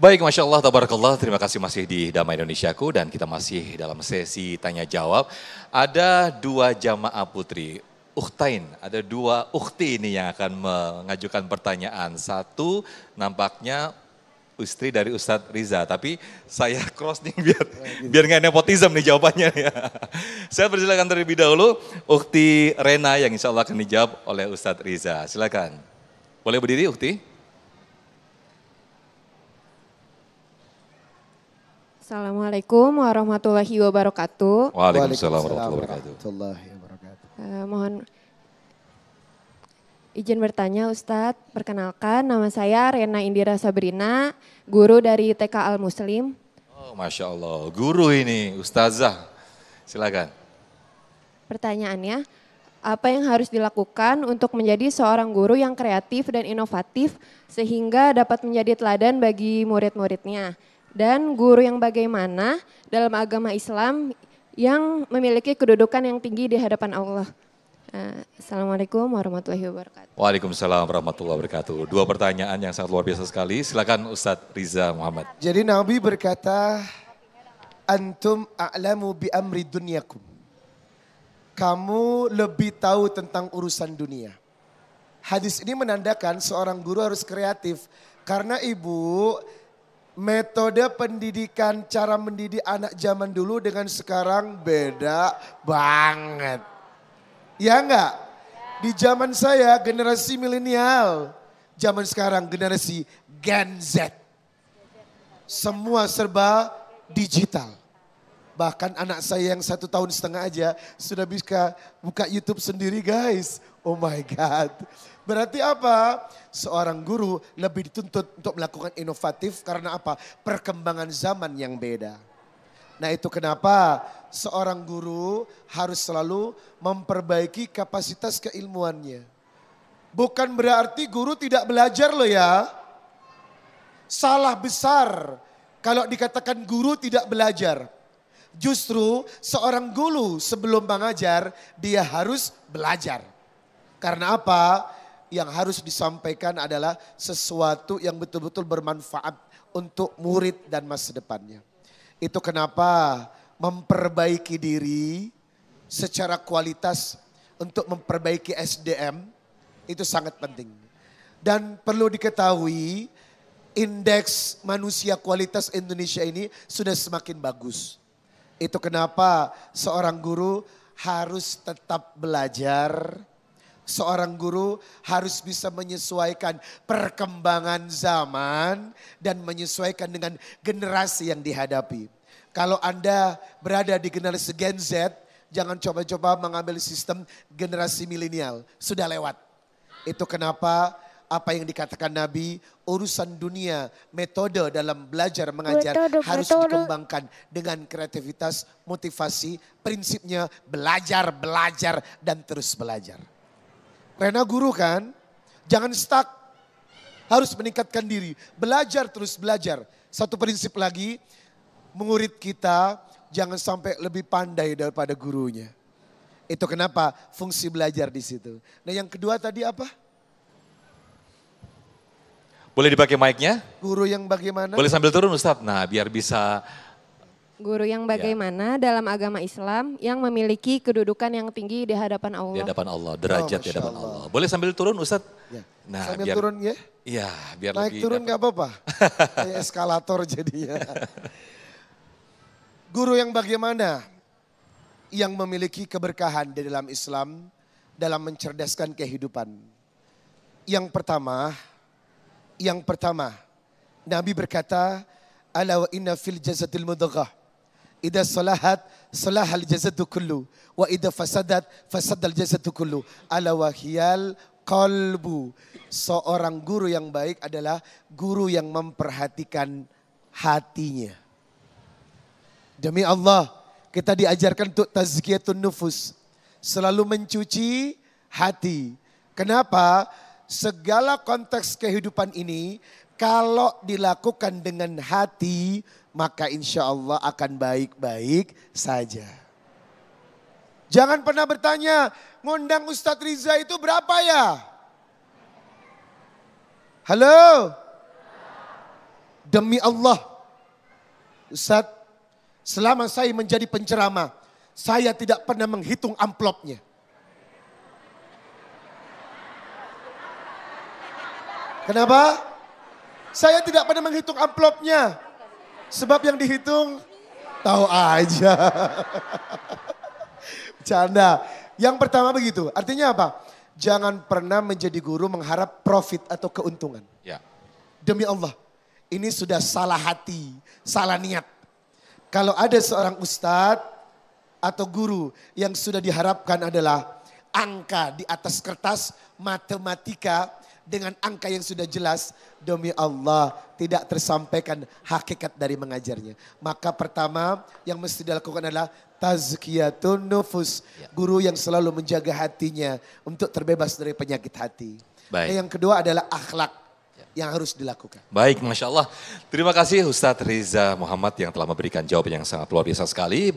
Baik, Masya Allah, Tabarakallah. Terima kasih masih di Damai Indonesiaku dan kita masih dalam sesi tanya jawab. Ada dua jamaah putri, Uktain, ada dua ukti ini yang akan mengajukan pertanyaan. Satu nampaknya istri dari Ustadz Riza, tapi saya cross nih biar biar nggak nepotisme nih jawabannya ya. Saya persilakan terlebih dahulu ukti Rena yang insya Allah akan dijawab oleh Ustadz Riza. Silakan. Boleh berdiri ukti? Assalamualaikum warahmatullahi wabarakatuh. Waalaikumsalam warahmatullahi wabarakatuh. Eh, mohon izin bertanya Ustadz, perkenalkan nama saya Rena Indira Sabrina, guru dari TK Al Muslim. Oh, Masya Allah, guru ini, Ustazah. Silakan. Pertanyaannya, apa yang harus dilakukan untuk menjadi seorang guru yang kreatif dan inovatif sehingga dapat menjadi teladan bagi murid-muridnya dan guru yang bagaimana dalam agama Islam yang memiliki kedudukan yang tinggi di hadapan Allah. Eh, Assalamualaikum warahmatullahi wabarakatuh. Waalaikumsalam warahmatullahi wabarakatuh. Dua pertanyaan yang sangat luar biasa sekali. Silakan Ustadz Riza Muhammad. Jadi Nabi berkata, Antum a'lamu bi amri dunyakum. Kamu lebih tahu tentang urusan dunia. Hadis ini menandakan seorang guru harus kreatif. Karena ibu Metode pendidikan, cara mendidik anak zaman dulu dengan sekarang beda banget. Ya enggak? Di zaman saya generasi milenial, zaman sekarang generasi Gen Z. Semua serba digital. Bahkan anak saya yang satu tahun setengah aja sudah bisa buka YouTube sendiri guys. Oh my God. Berarti apa? Seorang guru lebih dituntut untuk melakukan inovatif karena apa? Perkembangan zaman yang beda. Nah itu kenapa seorang guru harus selalu memperbaiki kapasitas keilmuannya. Bukan berarti guru tidak belajar loh ya. Salah besar kalau dikatakan guru tidak belajar. Justru seorang guru sebelum mengajar dia harus belajar. Karena apa? Yang harus disampaikan adalah sesuatu yang betul-betul bermanfaat untuk murid dan masa depannya. Itu kenapa memperbaiki diri secara kualitas untuk memperbaiki SDM itu sangat penting. Dan perlu diketahui indeks manusia kualitas Indonesia ini sudah semakin bagus. Itu kenapa seorang guru harus tetap belajar. Seorang guru harus bisa menyesuaikan perkembangan zaman dan menyesuaikan dengan generasi yang dihadapi. Kalau Anda berada di generasi Gen Z, jangan coba-coba mengambil sistem generasi milenial. Sudah lewat. Itu kenapa apa yang dikatakan Nabi, urusan dunia, metode dalam belajar mengajar metode, harus metode. dikembangkan dengan kreativitas, motivasi, prinsipnya belajar, belajar dan terus belajar. Rena guru kan, jangan stuck. Harus meningkatkan diri, belajar terus belajar. Satu prinsip lagi, mengurit kita jangan sampai lebih pandai daripada gurunya. Itu kenapa fungsi belajar di situ. Nah, yang kedua tadi apa? Boleh dipakai mic-nya? Guru yang bagaimana? Boleh sambil turun Ustadz? Nah biar bisa Guru yang iya. bagaimana ya. dalam agama Islam yang memiliki kedudukan yang tinggi di hadapan Allah. Di hadapan Allah, derajat oh, di hadapan Allah. Allah. Boleh sambil turun Ustaz? Ya. Nah, sambil biar, turun ya? Iya, biar Naik lebih turun gak apa-apa. eskalator jadinya. Guru yang bagaimana yang memiliki keberkahan di dalam Islam dalam mencerdaskan kehidupan. Yang pertama, yang pertama, Nabi berkata, Ala wa inna fil jazatil mudghah. Idza salahat salahal jazatu kullu wa idza fasadat fasadal jazatu kullu. Ala wa hiyal qalbu. Seorang guru yang baik adalah guru yang memperhatikan hatinya. Demi Allah, kita diajarkan untuk tazkiyatun nufus. Selalu mencuci hati. Kenapa? segala konteks kehidupan ini kalau dilakukan dengan hati maka insya Allah akan baik-baik saja. Jangan pernah bertanya, ngundang Ustadz Riza itu berapa ya? Halo? Demi Allah. Ustadz, selama saya menjadi penceramah, saya tidak pernah menghitung amplopnya. Kenapa? Saya tidak pernah menghitung amplopnya. Sebab yang dihitung tahu aja. Canda. Yang pertama begitu. Artinya apa? Jangan pernah menjadi guru mengharap profit atau keuntungan. Ya. Demi Allah, ini sudah salah hati, salah niat. Kalau ada seorang ustadz atau guru yang sudah diharapkan adalah angka di atas kertas matematika dengan angka yang sudah jelas, demi Allah tidak tersampaikan hakikat dari mengajarnya. Maka pertama yang mesti dilakukan adalah tazkiyatun nufus. Ya. Guru yang selalu menjaga hatinya untuk terbebas dari penyakit hati. Baik. Dan yang kedua adalah akhlak ya. yang harus dilakukan. Baik, Masya Allah. Terima kasih Ustadz Riza Muhammad yang telah memberikan jawaban yang sangat luar biasa sekali.